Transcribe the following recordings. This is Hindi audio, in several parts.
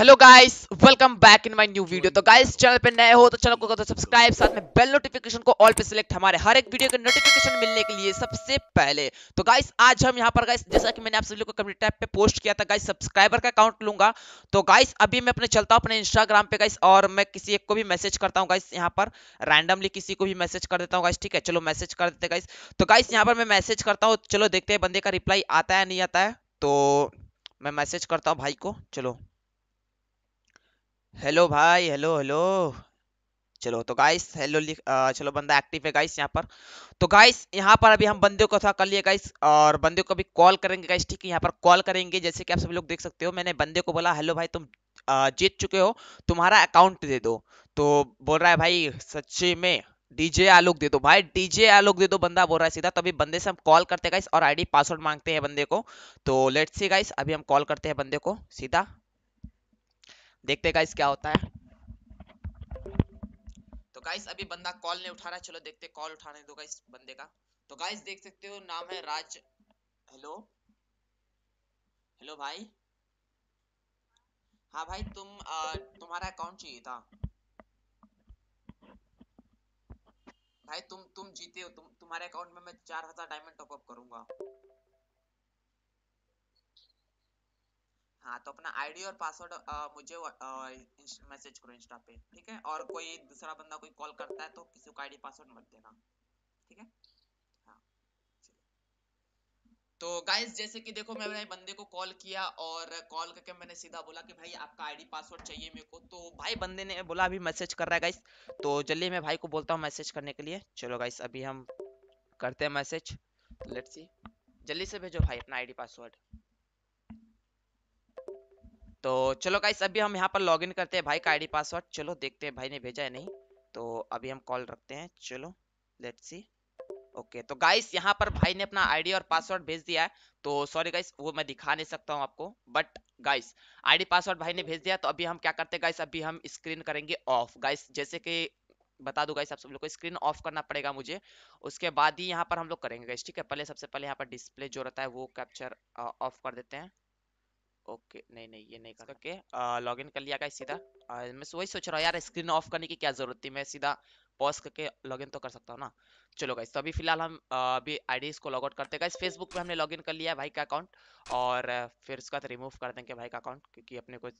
Hello guys welcome back in my new video तो गाइस चैनल पे नए हो तो चैनल को तो सब्सक्राइब साथ में बेल नोटिफिकेशन को ऑल पे सिलेक्ट हमारे हर एक वीडियो के नोटिफिकेशन मिलने के लिए सबसे पहले तो गाइस आज हम यहां पर गाइस जैसा कि मैंने आप सभी को कम्युनिटी टैब पे पोस्ट किया था गाइस सब्सक्राइबर का अकाउंट लूंगा तो गाइस अभी मैं अपने चलता हूँ अपने इंस्टाग्राम पे गाइस और मैं किसी एक को भी मैसेज करता हूँ गाइस यहाँ पर रैंडमली किसी को भी मैसेज कर देता हूँ गाइस ठीक है चलो मैसेज कर देते गाइस तो गाइस यहाँ पर मैं मैसेज करता हूँ चलो देखते हैं बंदे का रिप्लाई आता है नहीं आता है तो मैं मैसेज करता हूँ भाई को चलो हेलो भाई हेलो हेलो चलो तो गाइस हेलो लिख चलो बंदा एक्टिव है गाइस यहाँ पर तो गाइस यहाँ पर अभी हम बंदे को थोड़ा कर लिए गाइस और बंदे को अभी कॉल करेंगे गाइस ठीक है यहाँ पर कॉल करेंगे जैसे कि आप सभी लोग देख सकते हो मैंने बंदे को बोला हेलो भाई तुम जीत चुके हो तुम्हारा अकाउंट दे दो तो बोल रहा है भाई सच्चे में डीजे आलोक दे दो भाई डीजे आलोक दे दो बंदा बोल रहा है सीधा तभी बंदे से हम कॉल करते हैं गाइस और आईडी पासवर्ड मांगते हैं बंदे को तो लेट्स सी गाइस अभी हम कॉल करते हैं बंदे को सीधा देखते हैं गाइस क्या होता है तो गाइस अभी बंदा कॉल नहीं उठा रहा है चलो देखते कॉल उठाने दो गाइस बंदे का तो गाइस देख सकते हो नाम है राज हेलो हेलो भाई हाँ भाई तुम आ, तुम्हारा अकाउंट चाहिए था भाई तुम तुम जीते हो तुम तुम्हारे अकाउंट में मैं चार हजार डायमंड टॉपअप करूंगा हाँ तो अपना आईडी और पासवर्ड मुझे मैसेज करो इंस्टा पे ठीक है और कोई दूसरा बंदा कोई कॉल करता है तो किसी को आईडी पासवर्ड मत देना ठीक है हाँ, तो गाइस जैसे कि देखो मैं मैंने बंदे को कॉल किया और कॉल करके मैंने सीधा बोला कि भाई आपका आईडी पासवर्ड चाहिए मेरे को तो भाई बंदे ने बोला अभी मैसेज कर रहा है गाइस तो चलिए मैं भाई को बोलता हूँ मैसेज करने के लिए चलो गाइस अभी हम करते हैं मैसेज लेट्स सी जल्दी से भेजो भाई अपना आईडी पासवर्ड तो चलो गाइस अभी हम यहाँ पर लॉगिन करते हैं भाई का आईडी पासवर्ड चलो देखते हैं भाई ने भेजा है नहीं तो अभी हम कॉल रखते हैं चलो लेट सी ओके तो गाइस यहाँ पर भाई ने अपना आईडी और पासवर्ड भेज दिया है तो सॉरी गाइस वो मैं दिखा नहीं सकता हूँ आपको बट गाइस आईडी पासवर्ड भाई ने भेज दिया तो अभी हम क्या करते हैं गाइस अभी हम स्क्रीन करेंगे ऑफ गाइस जैसे कि बता दू गाइस आप सब लोग को स्क्रीन ऑफ करना पड़ेगा मुझे उसके बाद ही यहाँ पर हम लोग करेंगे गाइस ठीक है पहले सबसे पहले यहाँ पर डिस्प्ले जो रहता है वो कैप्चर ऑफ uh, कर देते हैं ओके नहीं नहीं ये नहीं करना ओके इन कर लिया गया सीधा आ, मैं वही सोच रहा हूँ यार स्क्रीन ऑफ करने की क्या जरूरत थी मैं सीधा पॉज करके लॉग इन तो कर सकता हूँ ना चलो गाइस तो अभी फिलहाल हम अभी आईडी को लॉग आउट करते हैं गाइस फेसबुक पे हमने लॉग इन कर लिया है भाई का अकाउंट और फिर उसका रिमूव कर देंगे भाई का अकाउंट क्योंकि अपने को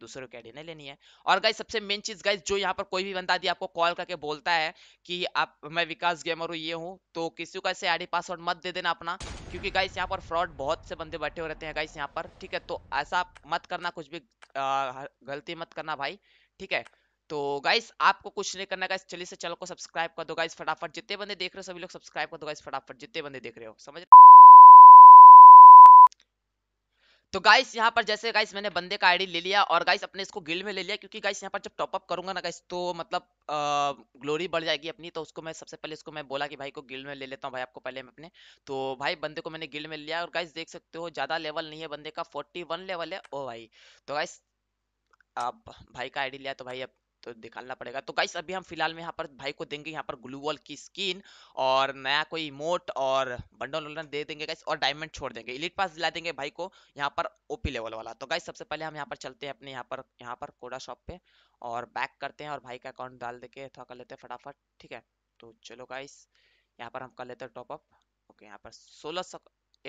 दूसरों की आईडी नहीं लेनी है और गाइज सबसे मेन चीज गाइज जो यहाँ पर कोई भी बंदा दी आपको कॉल करके बोलता है कि आप मैं विकास गेमर हूँ ये हूँ तो किसी का ऐसे आईडी पासवर्ड मत दे देना अपना क्योंकि गाइस यहाँ पर फ्रॉड बहुत से बंदे बैठे हो रहते हैं गाइस यहाँ पर ठीक है तो ऐसा मत करना कुछ भी गलती मत करना भाई ठीक है तो गाइस आपको कुछ नहीं करना गाइस चलिए से चैनल को सब्सक्राइब कर दो गाइस फटाफट जितने बंदे देख रहे हो सभी लोग सब्सक्राइब कर दो गाइस फटाफट जितने बंदे देख रहे हो समझ रहे तो गाइस यहाँ पर जैसे गाइस मैंने बंदे का आईडी ले लिया और गाइस अपने इसको गिल्ड में ले लिया क्योंकि गाइस यहाँ पर जब टॉपअप करूंगा ना गाइस तो मतलब ग्लोरी बढ़ जाएगी अपनी तो उसको मैं सबसे पहले इसको मैं बोला कि भाई को गिल्ड में ले लेता हूँ भाई आपको पहले मैं अपने तो भाई बंदे को मैंने गिल्ड में लिया और गाइस देख सकते हो ज्यादा लेवल नहीं है बंदे का फोर्टी लेवल है ओ भाई तो गाइस आप भाई का आईडी लिया तो भाई अब तो निकालना पड़ेगा तो गाइस अभी हम फिलहाल में यहाँ पर भाई को देंगे यहाँ पर ग्लू वॉल की स्किन और नया कोई इमोट और बंडल वंडल दे देंगे गाइस और डायमंड छोड़ देंगे इलीट पास दिला देंगे भाई को यहाँ पर ओपी लेवल वाला तो गाइस सबसे पहले हम यहाँ पर चलते हैं अपने यहाँ पर यहाँ पर कोडा शॉप पे और बैक करते हैं और भाई का अकाउंट डाल देके थोड़ा कर लेते हैं फटाफट ठीक है तो चलो गाइस यहाँ पर हम कर लेते हैं टॉपअप ओके यहाँ पर सोलह सौ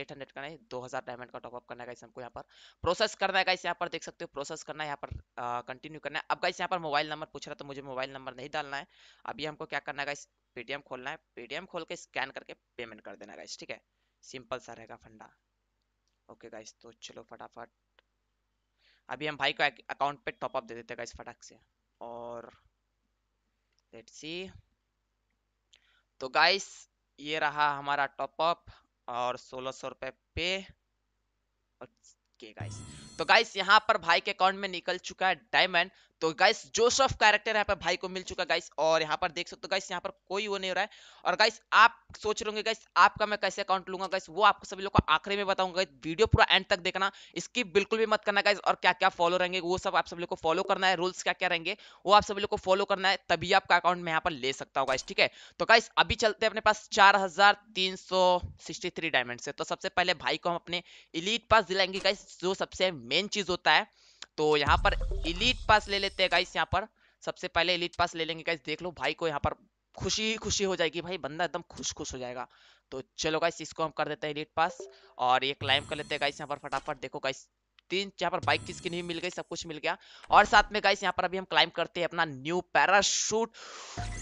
एट हंड्रेड करना है दो हज़ार डायमंड का टॉपअप करना है हमको यहाँ पर प्रोसेस करना है यहाँ पर देख सकते हो प्रोसेस करना है यहाँ पर कंटिन्यू करना है अब गाइस यहाँ पर मोबाइल नंबर पूछ रहा तो मुझे मोबाइल नंबर नहीं डालना है अभी हमको क्या करना है पेटीएम खोलना है पेटीएम खोल के स्कैन करके पेमेंट कर देना है ठीक है सिंपल सा रहेगा फंडा ओके गाइस तो चलो फटाफट अभी हम भाई को अकाउंट पे टॉपअप दे देते हैं गाइस फटाक से और लेट्स सी तो गाइस ये रहा हमारा टॉपअप और सोलह सौ रुपए पे ओके गाइस तो गाइस यहाँ पर भाई के अकाउंट में निकल चुका है डायमंड तो गाइस जोसफ कैरेक्टर यहाँ पर भाई को मिल चुका गाइस और यहाँ पर देख सकते हो गाइस यहाँ पर कोई वो नहीं हो रहा है और गाइस आप सोच रहे होंगे गाइस आपका मैं कैसे अकाउंट लूंगा गाइस वो आपको सभी लोग को आखिर में बताऊंगा वीडियो पूरा एंड तक देखना इसकी बिल्कुल भी मत करना गाइस और क्या क्या फॉलो रहेंगे वो सब आप सभी लोग को फॉलो करना है रूल्स क्या क्या रहेंगे वो आप सभी लोग को फॉलो करना है तभी आपका अकाउंट में यहाँ पर ले सकता हूँ गाइस ठीक है तो गाइस अभी चलते हैं अपने पास चार डायमंड से तो सबसे पहले भाई को हम अपने इलीट पास दिलाएंगे गाइस जो सबसे मेन चीज होता है तो यहाँ पर इलीट पास ले लेते हैं गाइस यहाँ पर सबसे पहले इलीट पास ले लेंगे गाइस देख लो भाई को यहाँ पर खुशी खुशी हो जाएगी भाई बंदा एकदम खुश खुश हो जाएगा तो चलो गाइस इसको हम कर देते हैं इलीट पास और ये क्लाइम कर लेते हैं गाइस यहाँ पर फटाफट देखो गाइस तीन यहाँ पर बाइक की स्किन भी मिल गई सब कुछ मिल गया और साथ में गाइस यहाँ पर अभी हम क्लाइम करते हैं अपना न्यू पैराशूट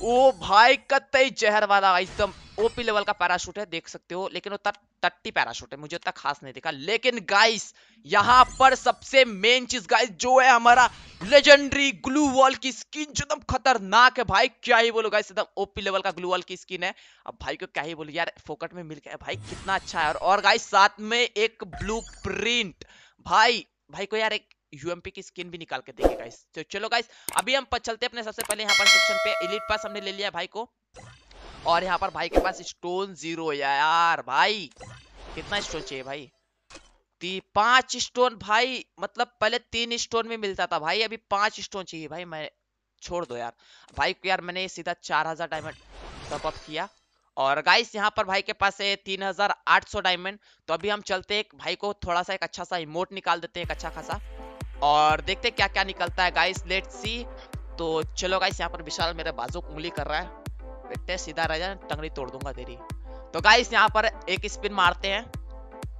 ओ भाई कतई जहर वाला एकदम ओपी लेवल का पैराशूट है देख सकते हो लेकिन उतना टट्टी पैराशूट है मुझे उतना खास नहीं दिखा लेकिन गाइस यहाँ पर सबसे मेन चीज गाइस जो है हमारा लेजेंडरी ग्लू वॉल की स्किन जो एकदम खतरनाक है भाई क्या ही बोलो गाइस एकदम ओपी लेवल का ग्लू वॉल की स्किन है अब भाई को क्या ही बोलो यार फोकट में मिल गया भाई कितना अच्छा है और गाइस साथ में एक ब्लू प्रिंट भाई भाई को यार एक यूएमपी की स्किन भी निकाल के देंगे गाइस तो चलो गाइस अभी हम चलते अपने सबसे पहले यहाँ पर सेक्शन पे इलीट पास हमने ले लिया भाई को और यहाँ पर भाई के पास स्टोन जीरो यार भाई कितना स्टोन चाहिए भाई ती पांच स्टोन भाई मतलब पहले तीन स्टोन में मिलता था भाई अभी पांच स्टोन चाहिए भाई मैं छोड़ दो यार भाई को यार मैंने सीधा चार हजार डायमंड टॉप अप किया और गाइस यहाँ पर भाई के पास है 3800 डायमंड तो अभी हम चलते हैं भाई को थोड़ा सा एक अच्छा सा इमोट निकाल देते हैं एक अच्छा खासा और देखते हैं क्या क्या निकलता है गाइस लेट सी तो चलो गाइस यहाँ पर विशाल मेरे बाजू को उंगली कर रहा है बेटे सीधा रह जाए टंगड़ी तोड़ दूंगा तेरी तो गाइस यहाँ पर एक स्पिन मारते हैं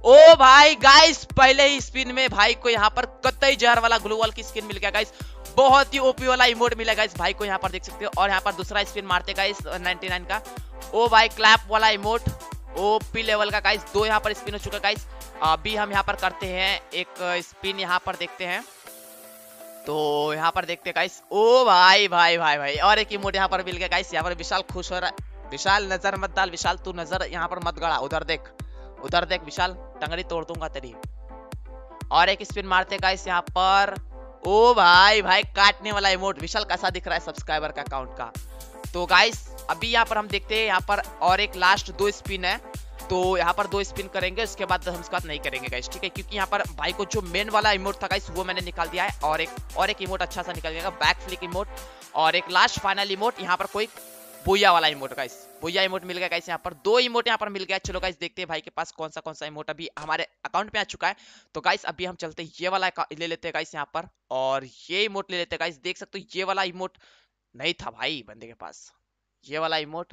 ओ भाई गाइस पहले ही स्पिन में भाई को यहाँ पर कतई जहर वाला वाल की स्किन मिल गया गाइस बहुत ही ओपी वाला इमोट मिला गाइस भाई को यहाँ पर देख सकते हो और यहाँ पर दूसरा स्पिन मारते गाइस 99 का ओ भाई क्लैप वाला इमोट ओ पी लेवल का गाइस दो यहाँ पर स्पिन हो चुका गाइस अभी हम यहाँ पर करते हैं एक स्पिन यहाँ पर देखते हैं तो यहाँ पर देखते हैं गाइस ओ भाई भाई भाई भाई और एक इमोट यहाँ पर मिल गया गाइस यहाँ पर विशाल खुश हो रहा है विशाल नजर मत डाल विशाल तू नजर यहाँ पर मत गड़ा उधर देख उधर देख विशाल टंगड़ी तोड़ दूंगा तेरी और एक स्पिन मारते गाइस यहाँ पर ओ भाई भाई काटने वाला इमोट विशाल कैसा दिख रहा है सब्सक्राइबर का अकाउंट का तो गाइस अभी यहाँ पर हम देखते हैं यहाँ पर और एक लास्ट दो स्पिन है तो यहाँ पर दो स्पिन करेंगे उसके बाद हम उसके बाद नहीं करेंगे गाइस ठीक है क्योंकि यहाँ पर भाई को जो मेन वाला इमोट था गाइस वो मैंने निकाल दिया है और एक और एक इमोट अच्छा सा निकल गया बैक फ्लिक इमोट और एक लास्ट फाइनल इमोट यहाँ पर कोई बोया वाला इमोट गाइस बोया इमोट मिल गया गाइस यहाँ पर दो इमोट यहाँ पर मिल गया चलो गाइस देखते हैं भाई के पास कौन सा कौन सा इमोट अभी हमारे अकाउंट में आ चुका है तो गाइस अभी हम चलते ये वाला ले लेते हैं गाइस यहाँ पर और ये इमोट ले लेते हैं गाइस देख सकते हो ये वाला इमोट नहीं था भाई बंदे के पास ये वाला इमोट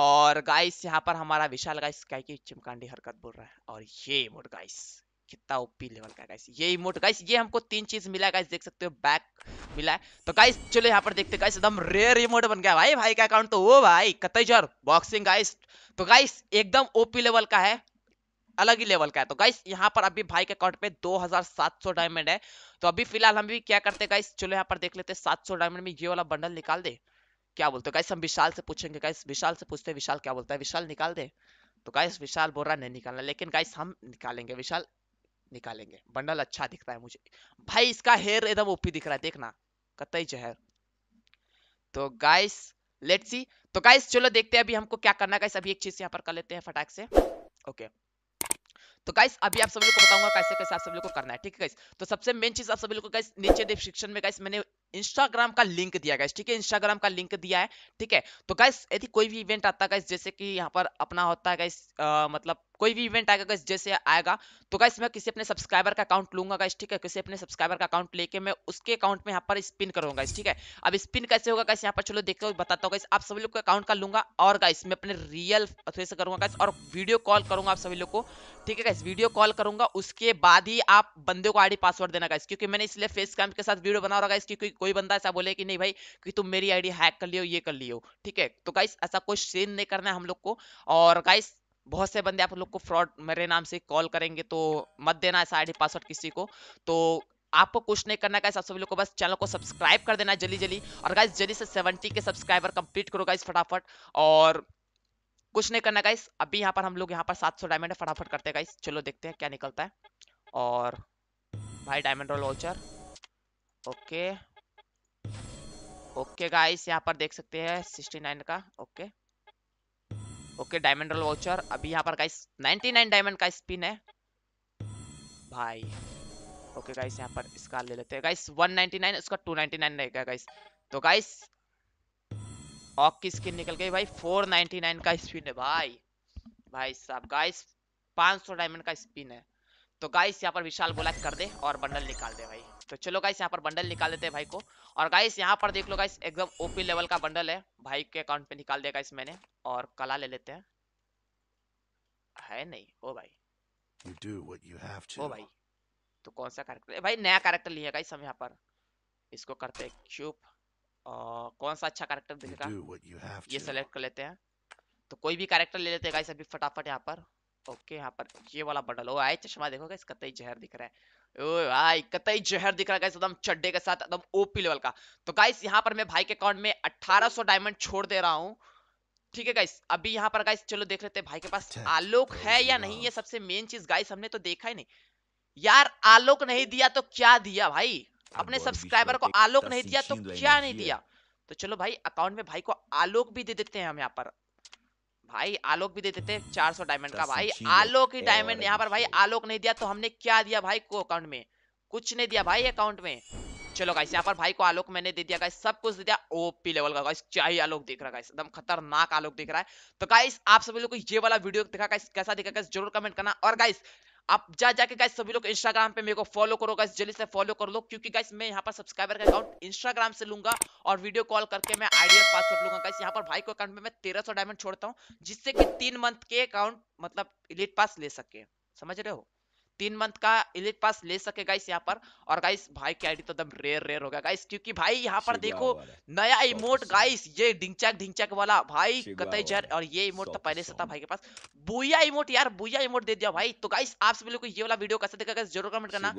और गाइस यहाँ पर हमारा विशाल गाइस क्या की चिमकांडी हरकत बोल रहा है और ये इमोट गाइस कितना ओपी लेवल का गाइस ये इमोट गाइस ये हमको तीन चीज मिला गाइस देख सकते हो बैक मिला है तो गाइस चलो यहाँ पर देखते गाइस एकदम रेयर इमोट बन गया भाई भाई का अकाउंट तो वो भाई कतईजर बॉक्सिंग गाइस तो गाइस एकदम ओपी लेवल का है अलग ही लेवल का है तो गाइस यहाँ पर अभी भाई के अकाउंट पे 2700 डायमंड है तो अभी फिलहाल हम भी क्या करते गाइस चलो यहाँ पर देख लेते 700 डायमंड में ये वाला बंडल निकाल दे क्या बोलते हो गाइस हम विशाल से पूछेंगे कैसे विशाल से पूछते हैं विशाल क्या बोलता है विशाल निकाल दे तो गाइस विशाल बोल रहा नहीं निकालना लेकिन गाइस हम निकालेंगे विशाल निकालेंगे बंडल अच्छा दिखता है मुझे भाई इसका हेयर एकदम ओपी दिख रहा है देखना कतई जहर तो गाइस लेट सी तो गाइस चलो देखते हैं अभी हमको क्या करना है गाइस अभी एक चीज यहाँ पर कर लेते हैं फटाक से ओके तो गाइस अभी आप सभी लोग को बताऊंगा कैसे कैसे आप सभी लोग को करना है ठीक है गाइस तो सबसे मेन चीज आप सभी लोग को गाइस नीचे डिस्क्रिप्शन में गाइस मैंने इंस्टाग्राम का लिंक दिया गया ठीक है इंस्टाग्राम का लिंक दिया है ठीक है तो गाइस यदि कोई भी इवेंट आता है जैसे कि यहाँ पर अपना होता है मतलब कोई भी इवेंट आएगा गाइस जैसे आएगा तो गाइस मैं किसी अपने सब्सक्राइबर का अकाउंट लूंगा गाइस ठीक है किसी अपने सब्सक्राइबर का अकाउंट लेके मैं उसके अकाउंट में यहाँ पर स्पिन करूंगा ठीक है अब स्पिन कैसे होगा गाइस यहाँ पर चलो देखते हो बताता हूँ गाइस आप सभी लोग का अकाउंट का लूंगा और गाइस मैं अपने रियल से करूंगा गाइस और वीडियो कॉल करूंगा आप सभी लोग को ठीक है गाइस वीडियो कॉल करूंगा उसके बाद ही आप बंदे को आईडी पासवर्ड देना गाइस क्योंकि मैंने इसलिए फेस कैम के साथ वीडियो बना रहा गाइस क्योंकि कोई बंदा ऐसा बोले कि नहीं भाई कि तुम मेरी आईडी हैक कर लियो ये कर लियो ठीक है तो गाइस ऐसा कोई सीन नहीं करना है हम लोग को और गाइस बहुत से बंदे आप लोग को फ्रॉड मेरे नाम से कॉल करेंगे तो मत देना ऐसा आईडी पासवर्ड किसी को तो आपको कुछ नहीं करना गाइस आप सभी लोग को बस चैनल को सब्सक्राइब कर देना जल्दी जल्दी और गाइस जल्दी से सेवेंटी के सब्सक्राइबर कंप्लीट करो गाइस फटाफट और कुछ नहीं करना गाइस अभी यहाँ पर हम लोग यहाँ पर 700 डायमंड फटाफट करते हैं गाइस चलो देखते हैं क्या निकलता है और भाई diamond royale voucher okay okay guys यहाँ पर देख सकते हैं सिक्सटी नाइन का okay okay diamond royale voucher अभी यहाँ पर गाइस नाइनटी नाइन डायमंड का स्पिन है भाई ओके गाइस यहाँ पर इसका ले लेते हैं गाइस वन नाइनटी नाइन उसका टू नाइनटी नाइन रहेगा गाइस तो गाइस ऑक की स्किन निकल गई भाई फोर नाइनटी नाइन का स्पिन है भाई भाई साहब गाइस सौ डायमंड का स्पिन है तो गाइस यहाँ पर विशाल बोला कर दे और बंडल निकाल दे भाई तो चलो गाइस यहाँ पर बंडल निकाल देते हैं भाई को और गाइस यहाँ पर देख लो गाइस एकदम ओपी लेवल का बंडल है भाई के अकाउंट पे निकाल दिया गाइस मैंने और कला ले लेते हैं है नहीं ओ भाई ओ भाई तो कौन सा कैरेक्टर भाई नया कैरेक्टर लिया गाइस हम यहाँ पर इसको करते हैं क्यूब और कौन सा अच्छा कैरेक्टर दिखेगा ये सेलेक्ट कर लेते हैं तो कोई भी कैरेक्टर ले लेते हैं गाइस अभी फटाफट यहाँ पर ओके यहाँ पर ये वाला बटल हो आए चश्मा देखो गाइस कतई जहर दिख रहा है ओ भाई कतई जहर दिख रहा है एकदम चड्डे के साथ एकदम ओपी लेवल का तो गाइस यहाँ पर मैं भाई के अकाउंट में 1800 डायमंड छोड़ दे रहा हूँ ठीक है गाइस अभी यहाँ पर गाइस चलो देख लेते हैं भाई के पास अच्छा, आलोक अच्छा, है या अच्छा। नहीं ये सबसे मेन चीज गाइस हमने तो देखा ही नहीं यार आलोक नहीं दिया तो क्या दिया भाई अपने सब्सक्राइबर को आलोक नहीं दिया तो क्या नहीं दिया तो चलो भाई अकाउंट में भाई को आलोक भी दे देते हैं हम यहाँ पर भाई आलोक भी दे देते चार सौ डायमंड का भाई आलोक ही डायमंड यहाँ पर भाई आलोक नहीं दिया तो हमने क्या दिया भाई को अकाउंट में कुछ नहीं दिया भाई अकाउंट में चलो गाइस यहाँ पर भाई को आलोक मैंने दे दिया गाइस सब कुछ दे दिया ओपी लेवल का गाइस क्या ही आलोक दिख रहा है एकदम खतरनाक आलोक दिख रहा है तो गाइस आप सभी लोग को ये वाला वीडियो दिखा गाइस कैसा दिखा गाइस जरूर कमेंट करना और गाइस आप जा जाके गाइस सभी लोग इंस्टाग्राम पे मेरे को फॉलो करो गाइस जल्दी से फॉलो कर लो क्योंकि गाइस मैं यहाँ पर सब्सक्राइबर का अकाउंट इंस्टाग्राम से लूंगा और वीडियो कॉल करके मैं आईडी और पासवर्ड लूंगा गाइस यहाँ पर भाई को अकाउंट में मैं सौ डायमंड छोड़ता हूँ जिससे कि तीन मंथ के अकाउंट मतलब इलीट पास ले सके समझ रहे हो तीन मंथ का इलिट पास ले सके गाइस यहाँ पर और गाइस भाई की आईडी तो एकदम रेयर रेयर होगा गाइस क्योंकि भाई यहाँ पर देखो नया इमोट गाइस ये ढिंचक ढिंचक वाला भाई कतई जहर और ये इमोट तो पहले से था भाई के पास बुया इमोट यार बुया इमोट दे दिया भाई तो गाइस आप सभी लोग को ये वाला वीडियो कैसे देखा जरूर कमेंट करना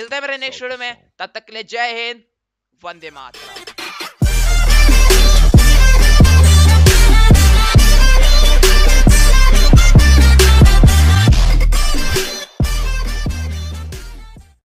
मिलते हैं मेरे नेक्स्ट वीडियो में तब तक के लिए जय हिंद वंदे मातरम